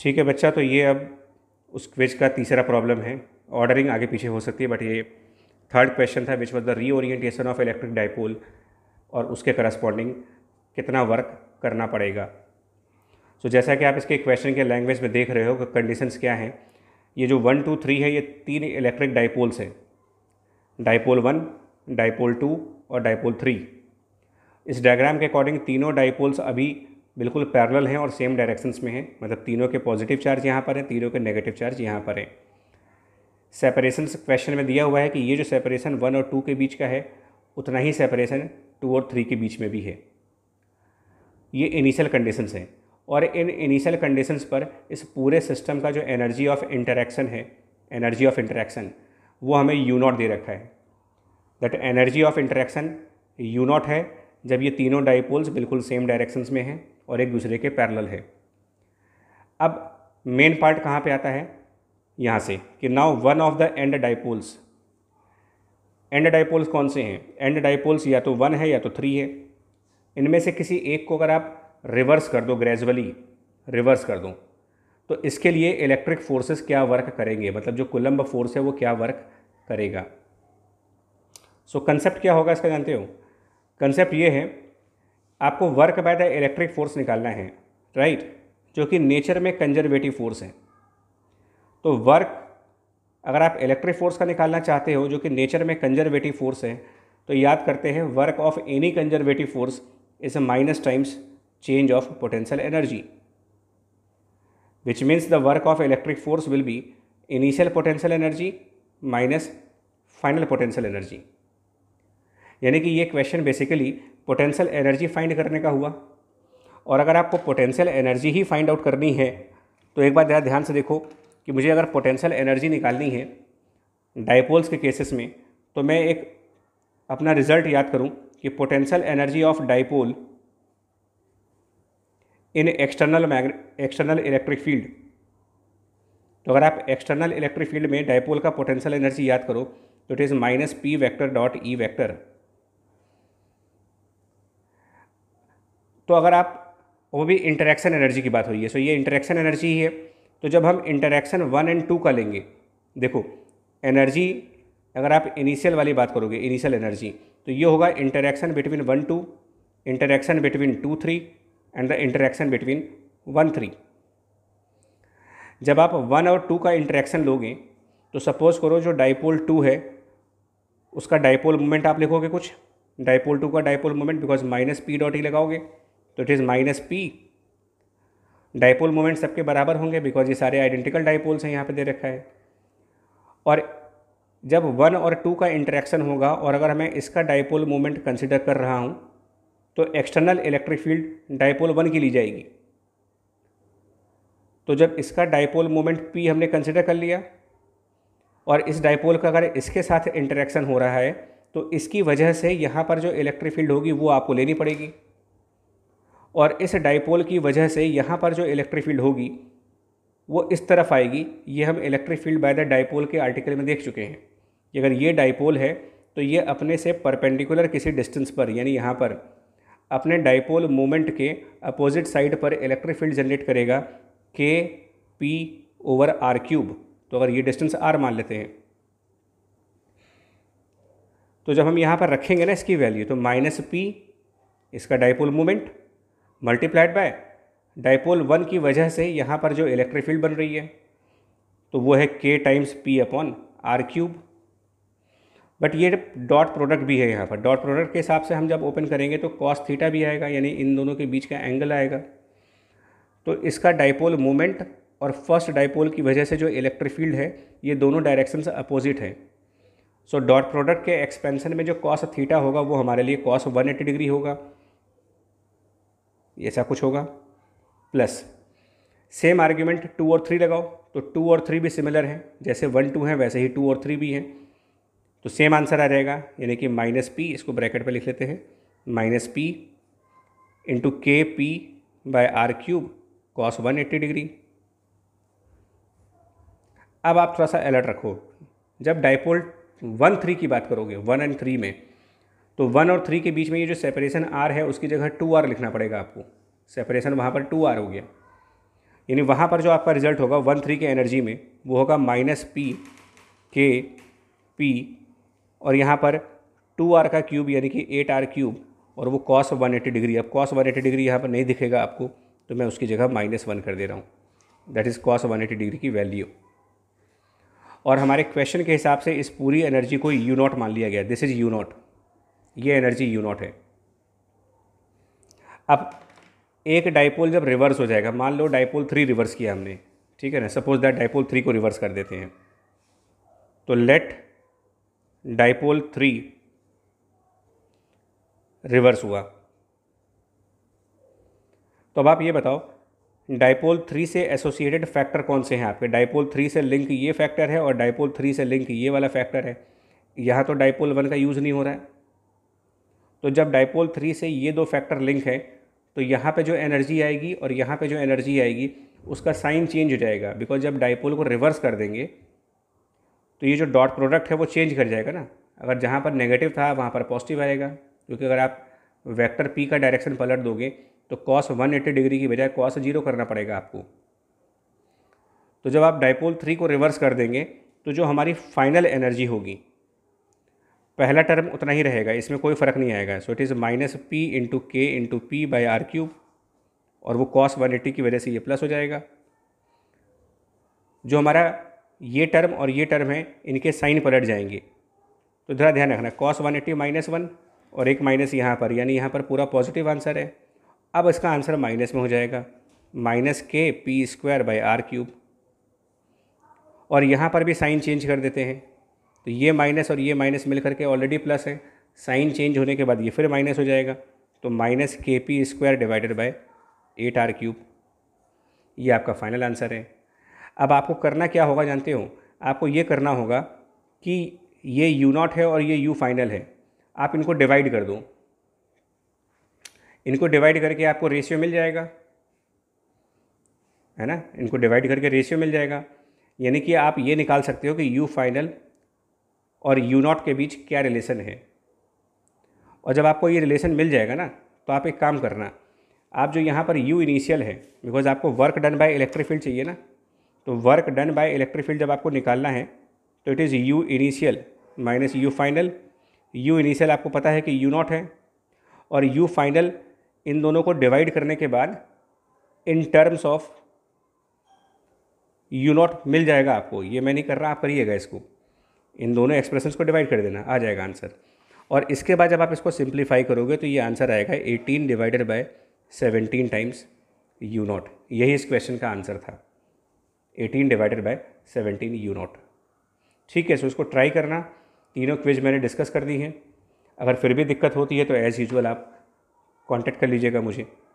ठीक है बच्चा तो ये अब उस क्विज का तीसरा प्रॉब्लम है ऑर्डरिंग आगे पीछे हो सकती है बट ये थर्ड क्वेश्चन था which was the re reorientation of electric dipole और उसके करस्पॉन्डिंग कितना वर्क करना पड़ेगा सो so, जैसा कि आप इसके क्वेश्चन के लैंग्वेज में देख रहे हो कि कंडीशंस क्या हैं ये जो वन टू थ्री है ये तीन इलेक्ट्रिक डाइपोल्स हैं डाइपोल वन डाइपोल टू और डाइपोल थ्री इस डायग्राम के अकॉर्डिंग तीनों डाइपोल्स अभी बिल्कुल पैरेलल हैं और सेम डायरेक्शंस में हैं मतलब तीनों के पॉजिटिव चार्ज यहाँ पर हैं तीनों के नेगेटिव चार्ज यहाँ पर हैं सेपरेशन क्वेश्चन में दिया हुआ है कि ये जो सेपरेशन वन और टू के बीच का है उतना ही सेपरेशन टू और थ्री के बीच में भी है ये इनिशियल कंडीशंस हैं और इन इनिशियल कंडीशंस पर इस पूरे सिस्टम का जो एनर्जी ऑफ इंटरेक्शन है एनर्जी ऑफ इंटरेक्शन वो हमें यू नॉट दे रखा है that energy of interaction U naught है जब ये तीनों डाइपोल्स बिल्कुल सेम डायरेक्शंस में हैं और एक दूसरे के पैरल है अब मेन पार्ट कहाँ पे आता है यहाँ से कि now one of the end dipoles end dipoles कौन से हैं एंड डाइपोल्स या तो वन है या तो थ्री है इनमें से किसी एक को अगर आप रिवर्स कर दो ग्रेजुअली रिवर्स कर दो तो इसके लिए इलेक्ट्रिक फोर्सेस क्या वर्क करेंगे मतलब जो कुलम्ब फोर्स है वो क्या वर्क करेगा सो so, कंसेप्ट क्या होगा इसका जानते हो कंसेप्ट ये है आपको work by the electric force निकालना है राइट जो कि नेचर में कंजर्वेटिव फोर्स है तो वर्क अगर आप इलेक्ट्रिक फोर्स का निकालना चाहते हो जो कि नेचर में कंजर्वेटिव फोर्स है तो याद करते हैं work of any conservative force is a minus times change of potential energy which means the work of electric force will be initial potential energy minus final potential energy यानी कि ये question basically potential energy find करने का हुआ और अगर आपको potential energy ही फाइंड आउट करनी है तो एक बार ज़रा ध्यान से देखो कि मुझे अगर पोटेंशियल एनर्जी निकालनी है डायपोल्स के केसेस में तो मैं एक अपना रिजल्ट याद करूं कि potential energy of dipole in external external electric field तो अगर आप एक्सटर्नल इलेक्ट्रिक फील्ड में डाइपोल का पोटेंशियल एनर्जी याद करो तो it is minus P vector dot E vector तो अगर आप वो भी इंटरेक्शन एनर्जी की बात हो रही है सो ये इंटरेक्शन एनर्जी ही है तो जब हम इंटरेक्शन वन एंड टू का लेंगे देखो एनर्जी अगर आप इनिशियल वाली बात करोगे इनिशियल एनर्जी तो ये होगा interaction between one two interaction between two three and the interaction between one three जब आप वन और टू का इंटरेक्शन लोगे तो सपोज़ करो जो डाइपोल टू है उसका डाइपोल मोमेंट आप लिखोगे कुछ डाइपोल टू का dipole moment because minus P dot ही लगाओगे तो it is minus P dipole moment सबके बराबर होंगे बिकॉज ये सारे आइडेंटिकल डाइपोल्स हैं यहाँ पे दे रखा है और जब वन और टू का इंटरेक्शन होगा और अगर मैं इसका डाइपोल मोमेंट कंसिडर कर रहा हूँ तो external electric field dipole one की ली जाएगी तो जब इसका डाइपोल मोमेंट पी हमने कंसिडर कर लिया और इस डाइपोल का अगर इसके साथ इंटरेक्शन हो रहा है तो इसकी वजह से यहाँ पर जो इलेक्ट्रिक फील्ड होगी वो आपको लेनी पड़ेगी और इस डाइपोल की वजह से यहाँ पर जो इलेक्ट्रिक फील्ड होगी वो इस तरफ आएगी ये हम electric field by the dipole के आर्टिकल में देख चुके हैं अगर ये डाइपोल है तो ये अपने से परपेंडिकुलर किसी डिस्टेंस पर यानी यहाँ पर अपने डाइपोल मोमेंट के अपोजिट साइड पर इलेक्ट्रिक फील्ड जनरेट करेगा K P over are cube तो अगर ये डिस्टेंस आर मान लेते हैं तो जब हम यहाँ पर रखेंगे ना इसकी वैल्यू तो माइनस पी इसका dipole moment multiplied by dipole one की वजह से यहाँ पर जो इलेक्ट्रिक फील्ड बन रही है तो वो है K times P upon R cube but ये डॉट प्रोडक्ट भी है यहाँ पर डॉट प्रोडक्ट के हिसाब से हम जब ओपन करेंगे तो कॉस थीटा भी आएगा यानी इन दोनों के बीच का एंगल आएगा तो इसका डाइपोल मोमेंट और फर्स्ट डाइपोल की वजह से जो इलेक्ट्रिक फील्ड है ये दोनों से अपोजिट हैं सो डॉट प्रोडक्ट के एक्सपेंशन में जो कॉस थीटा होगा वो हमारे लिए कॉस 180 डिग्री होगा ऐसा कुछ होगा प्लस सेम आर्ग्यूमेंट टू और थ्री लगाओ तो टू और थ्री भी सिमिलर हैं जैसे वन टू हैं वैसे ही टू और थ्री भी हैं तो सेम आंसर आ जाएगा यानी कि माइनस पी इसको ब्रैकेट पर लिख लेते हैं minus P into K P by R cube cos one eighty degree अब आप थोड़ा सा अलर्ट रखो जब डाइपोल वन थ्री की बात करोगे वन एंड थ्री में तो वन और थ्री के बीच में ये जो सेपरेशन आर है उसकी जगह टू आर लिखना पड़ेगा आपको सेपरेशन वहाँ पर टू आर हो गया यानी वहाँ पर जो आपका रिजल्ट होगा वन थ्री के एनर्जी में वो होगा माइनस पी के पी और यहाँ पर टू आर का क्यूब यानी कि एट आर क्यूब और वो कॉस वन एटी डिग्री अब कॉस वन एटी डिग्री यहाँ पर नहीं दिखेगा आपको तो मैं उसकी जगह माइनस वन कर दे रहा हूँ that is cos one eighty degree की वैल्यू और हमारे क्वेश्चन के हिसाब से इस पूरी एनर्जी को यू नॉट मान लिया गया दिस इज़ यू नॉट ये एनर्जी यू नॉट है अब एक डाइपोल जब रिवर्स हो जाएगा मान लो डाइपोल थ्री रिवर्स किया हमने ठीक है ना सपोज दैट डाइपोल थ्री को रिवर्स कर देते हैं तो लेट डाइपोल थ्री रिवर्स हुआ तो अब आप ये बताओ डाइपोल थ्री से एसोसिएटेड फैक्टर कौन से हैं आपके डाइपोल थ्री से लिंक ये फैक्टर है और डाइपोल थ्री से लिंक ये वाला फैक्टर है यहाँ तो डाइपोल वन का यूज़ नहीं हो रहा है तो जब डाइपोल थ्री से ये दो फैक्टर लिंक है तो यहाँ पे जो एनर्जी आएगी और यहाँ पे जो एनर्जी आएगी उसका साइन चेंज हो जाएगा बिकॉज जब डाइपोल को रिवर्स कर देंगे तो ये जो डॉट प्रोडक्ट है वो चेंज कर जाएगा ना अगर जहाँ पर नेगेटिव था वहाँ पर पॉजिटिव आएगा क्योंकि अगर आप वेक्टर पी का डायरेक्शन पलट दोगे तो कॉस वन डिग्री की बजाय कॉस जीरो करना पड़ेगा आपको तो जब आप डाइपोल थ्री को रिवर्स कर देंगे तो जो हमारी फाइनल एनर्जी होगी पहला टर्म उतना ही रहेगा इसमें कोई फ़र्क नहीं आएगा so it is minus P into K into P by R cube और वो कॉस वन एट्टी की वजह से ये प्लस हो जाएगा जो हमारा ये टर्म और ये टर्म है इनके साइन पलट जाएंगे तो ज़रा ध्यान रखना cos one eighty minus one और एक माइनस यहाँ पर यानी यहाँ पर पूरा पॉजिटिव आंसर है अब इसका आंसर माइनस में हो जाएगा minus K P square by R cube और यहाँ पर भी साइन चेंज कर देते हैं तो ये माइनस और ये माइनस मिल करके ऑलरेडी प्लस है साइन चेंज होने के बाद ये फिर माइनस हो जाएगा तो minus K P square divided by eight R cube ये आपका फाइनल आंसर है अब आपको करना क्या होगा जानते हो आपको ये करना होगा कि ये यू नॉट है और ये यू फाइनल है आप इनको डिवाइड कर दो इनको डिवाइड करके आपको रेशियो मिल जाएगा है ना इनको डिवाइड करके रेशियो मिल जाएगा यानी कि आप ये निकाल सकते हो कि यू फाइनल और यू नॉट के बीच क्या रिलेशन है और जब आपको ये रिलेशन मिल जाएगा ना तो आप एक काम करना आप जो यहाँ पर यू इनिशियल है बिकॉज आपको work done by electric field चाहिए ना तो work done by electric field जब आपको निकालना है तो it is U initial minus U final U initial आपको पता है कि यू नॉट है और यू फाइनल इन दोनों को डिवाइड करने के बाद in terms of U naught मिल जाएगा आपको ये मैं नहीं कर रहा आप करिएगा इसको इन दोनों एक्सप्रेशन को डिवाइड कर देना आ जाएगा आंसर और इसके बाद जब आप इसको सिंप्लीफाई करोगे तो ये आंसर आएगा eighteen divided by seventeen times U naught यही इस क्वेश्चन का आंसर था eighteen divided by seventeen U naught ठीक है सो इसको ट्राई करना तीनों क्विज मैंने डिस्कस कर दी हैं अगर फिर भी दिक्कत होती है तो एज़ यूजल आप कॉन्टैक्ट कर लीजिएगा मुझे